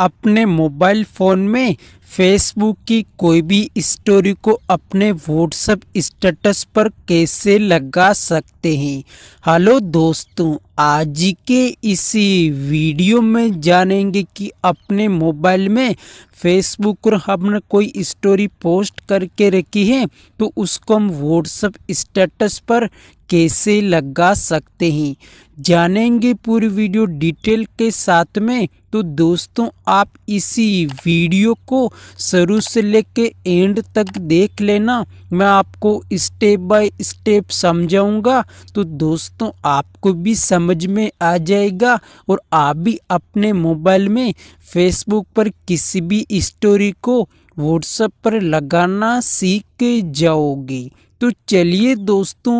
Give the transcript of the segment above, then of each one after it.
अपने mobile phone में Facebook की कोई भी स्टोरी को अपने व्हाट्सएप स्टेटस पर कैसे लगा सकते हैं हेलो दोस्तों आज के इसी वीडियो में जानेंगे कि अपने मोबाइल में फेसबुक पर हमने कोई स्टोरी पोस्ट करके रखी है तो उसको हम व्हाट्सएप स्टेटस पर कैसे लगा सकते हैं जानेंगे पूरी वीडियो डिटेल के साथ में तो दोस्तों आप इसी वीडियो को शुरू से लेके एंड तक देख लेना मैं आपको स्टेप बाय स्टेप समझाऊंगा तो दोस्तों आपको भी समझ में आ जाएगा और आप भी अपने मोबाइल में फेसबुक पर किसी भी स्टोरी को व्हाट्सएप पर लगाना सीख जाओगे तो चलिए दोस्तों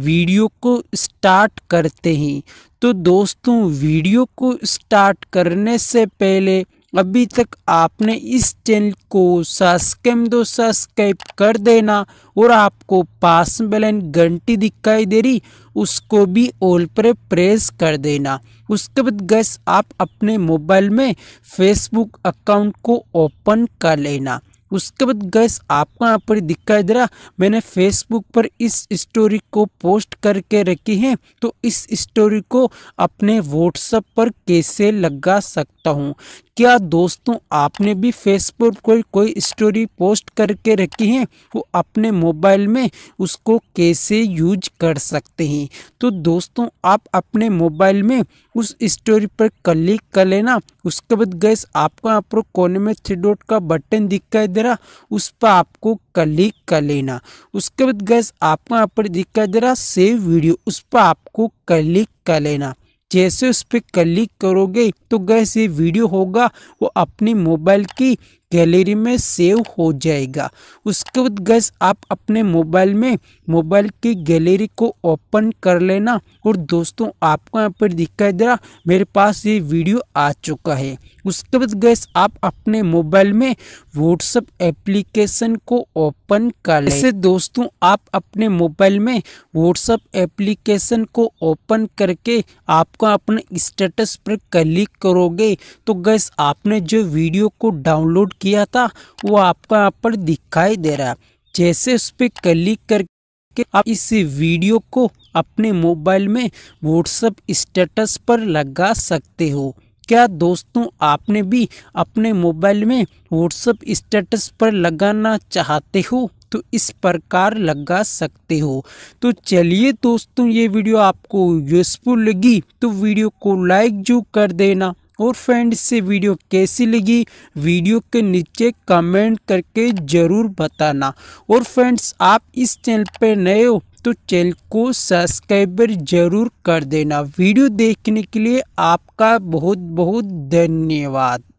वीडियो को स्टार्ट करते हैं तो दोस्तों वीडियो को स्टार्ट करने से पहले अभी तक आपने इस चैनल को सब्सक्राइब दो सब्सक्राइब कर देना और आपको पास बेलन घंटी दिखाई दे रही उसको भी ऑल पर प्रेस कर देना उसके बाद गैस आप अपने मोबाइल में फेसबुक अकाउंट को ओपन कर लेना उसके बाद गैस आपको यहाँ पर दिखाई दे रहा मैंने फेसबुक पर इस स्टोरी को पोस्ट करके रखी है तो इस स्टोरी को अपने व्हाट्सएप पर कैसे लगा सकता हूँ क्या दोस्तों आपने भी फेसबुक पर कोई स्टोरी पोस्ट करके रखी है वो अपने मोबाइल में उसको कैसे यूज कर सकते हैं तो दोस्तों आप अपने मोबाइल में उस स्टोरी पर क्लिक कर लेना उसके बाद गैस आपको यहाँ पर कोने में थ्री डॉट का बटन दिखाई दे रहा उस पर आपको क्लिक कर लेना उसके बाद गैस आपको यहाँ पर दिखाई दे रहा सेव वीडियो उस पर आपको क्लिक कर लेना जैसे उस पर क्लिक करोगे तो गैस ये वीडियो होगा वो अपने मोबाइल की गैलरी में सेव हो जाएगा उसके बाद गैस आप अपने मोबाइल में मोबाइल की गैलरी को ओपन कर लेना और दोस्तों आपको यहाँ पर दिखाई दे रहा मेरे पास ये वीडियो आ चुका है उसके बाद गैस आप अपने मोबाइल में व्हाट्सअप एप्लीकेशन को ओपन कर लें ऐसे दोस्तों आप अपने मोबाइल में व्हाट्सअप एप्लीकेशन को ओपन करके आपका अपने स्टेटस पर क्लिक करोगे तो गैस आपने जो वीडियो को डाउनलोड किया था वो आपका यहाँ पर दिखाई दे रहा है जैसे उस पर क्लिक करके आप इस वीडियो को अपने मोबाइल में व्हाट्सअप स्टेटस पर लगा सकते हो क्या दोस्तों आपने भी अपने मोबाइल में व्हाट्सअप स्टेटस पर लगाना चाहते हो तो इस प्रकार लगा सकते हो तो चलिए दोस्तों ये वीडियो आपको यूजफुल लगी तो वीडियो को लाइक जो कर देना और फ्रेंड इससे वीडियो कैसी लगी वीडियो के नीचे कमेंट करके ज़रूर बताना और फ्रेंड्स आप इस चैनल पर नए हो तो चैनल को सब्सक्राइबर ज़रूर कर देना वीडियो देखने के लिए आपका बहुत बहुत धन्यवाद